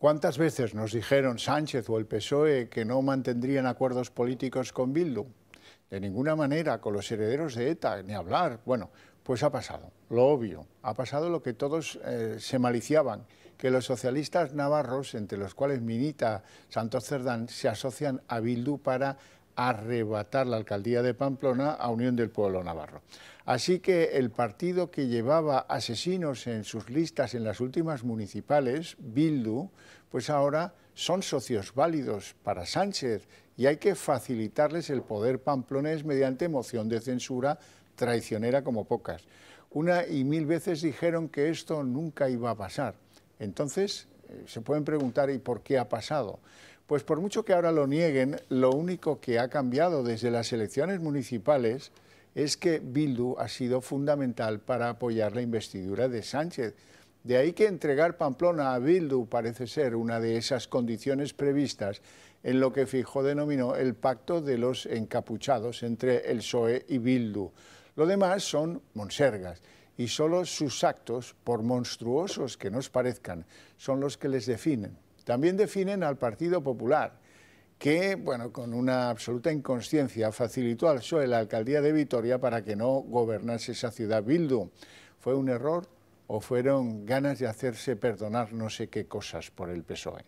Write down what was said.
¿Cuántas veces nos dijeron Sánchez o el PSOE que no mantendrían acuerdos políticos con Bildu? De ninguna manera, con los herederos de ETA, ni hablar. Bueno, pues ha pasado, lo obvio. Ha pasado lo que todos eh, se maliciaban, que los socialistas navarros, entre los cuales Minita Santos Cerdán, se asocian a Bildu para arrebatar la alcaldía de Pamplona a Unión del Pueblo Navarro. Así que el partido que llevaba asesinos en sus listas en las últimas municipales, Bildu, pues ahora son socios válidos para Sánchez y hay que facilitarles el poder pamplonés mediante moción de censura traicionera como pocas. Una y mil veces dijeron que esto nunca iba a pasar. Entonces, eh, se pueden preguntar, ¿y por qué ha pasado? Pues por mucho que ahora lo nieguen, lo único que ha cambiado desde las elecciones municipales es que Bildu ha sido fundamental para apoyar la investidura de Sánchez. De ahí que entregar Pamplona a Bildu parece ser una de esas condiciones previstas en lo que Fijo denominó el pacto de los encapuchados entre el PSOE y Bildu. Lo demás son monsergas y solo sus actos, por monstruosos que nos parezcan, son los que les definen. También definen al Partido Popular, que, bueno, con una absoluta inconsciencia facilitó al PSOE la alcaldía de Vitoria para que no gobernase esa ciudad Bildu. ¿Fue un error o fueron ganas de hacerse perdonar no sé qué cosas por el PSOE?